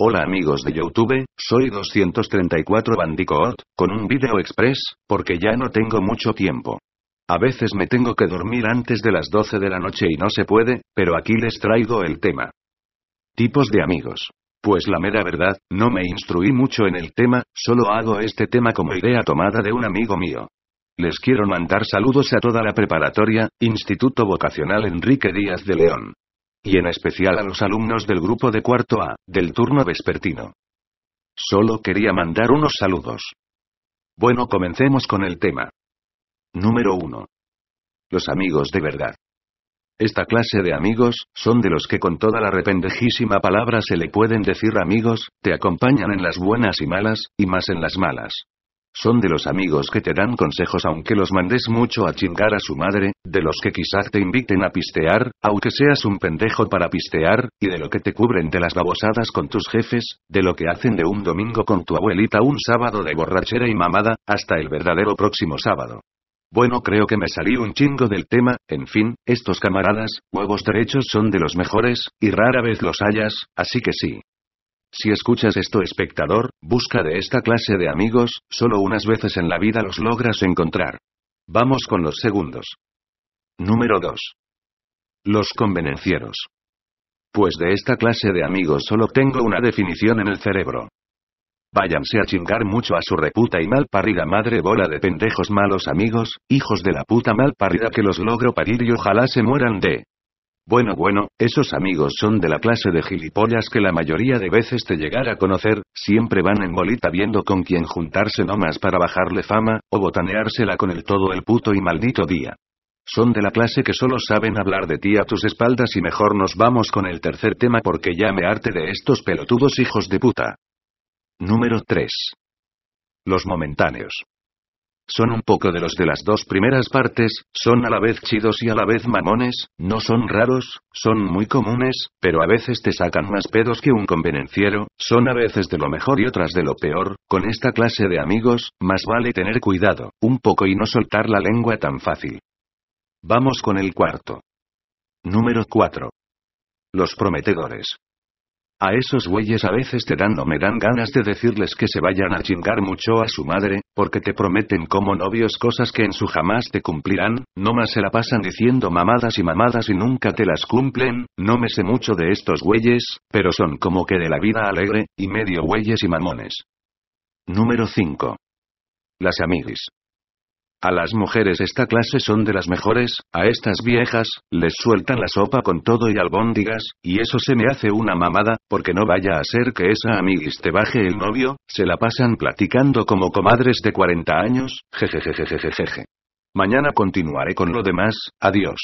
Hola amigos de Youtube, soy 234 Bandicoot, con un video express, porque ya no tengo mucho tiempo. A veces me tengo que dormir antes de las 12 de la noche y no se puede, pero aquí les traigo el tema. Tipos de amigos. Pues la mera verdad, no me instruí mucho en el tema, solo hago este tema como idea tomada de un amigo mío. Les quiero mandar saludos a toda la preparatoria, Instituto Vocacional Enrique Díaz de León. Y en especial a los alumnos del grupo de cuarto A, del turno vespertino. Solo quería mandar unos saludos. Bueno, comencemos con el tema. Número 1. Los amigos de verdad. Esta clase de amigos, son de los que con toda la rependejísima palabra se le pueden decir amigos, te acompañan en las buenas y malas, y más en las malas. Son de los amigos que te dan consejos aunque los mandes mucho a chingar a su madre, de los que quizás te inviten a pistear, aunque seas un pendejo para pistear, y de lo que te cubren de las babosadas con tus jefes, de lo que hacen de un domingo con tu abuelita un sábado de borrachera y mamada, hasta el verdadero próximo sábado. Bueno, creo que me salí un chingo del tema, en fin, estos camaradas, huevos derechos son de los mejores, y rara vez los hayas, así que sí, si escuchas esto espectador, busca de esta clase de amigos, solo unas veces en la vida los logras encontrar. Vamos con los segundos. Número 2. Los convenencieros. Pues de esta clase de amigos solo tengo una definición en el cerebro. Váyanse a chingar mucho a su reputa y mal madre bola de pendejos malos amigos, hijos de la puta mal que los logro parir y ojalá se mueran de bueno, bueno, esos amigos son de la clase de gilipollas que la mayoría de veces te llegará a conocer, siempre van en bolita viendo con quién juntarse nomás para bajarle fama, o botaneársela con el todo el puto y maldito día. Son de la clase que solo saben hablar de ti a tus espaldas y mejor nos vamos con el tercer tema porque ya me de estos pelotudos hijos de puta. Número 3. Los momentáneos. Son un poco de los de las dos primeras partes, son a la vez chidos y a la vez mamones, no son raros, son muy comunes, pero a veces te sacan más pedos que un convenenciero, son a veces de lo mejor y otras de lo peor, con esta clase de amigos, más vale tener cuidado, un poco y no soltar la lengua tan fácil. Vamos con el cuarto. Número 4. Los prometedores. A esos güeyes a veces te dan o me dan ganas de decirles que se vayan a chingar mucho a su madre, porque te prometen como novios cosas que en su jamás te cumplirán, no más se la pasan diciendo mamadas y mamadas y nunca te las cumplen, no me sé mucho de estos güeyes, pero son como que de la vida alegre, y medio güeyes y mamones. Número 5. Las amigas. A las mujeres esta clase son de las mejores, a estas viejas, les sueltan la sopa con todo y albóndigas, y eso se me hace una mamada, porque no vaya a ser que esa amiguis te baje el novio, se la pasan platicando como comadres de 40 años, jejejejejejeje. Mañana continuaré con lo demás, adiós.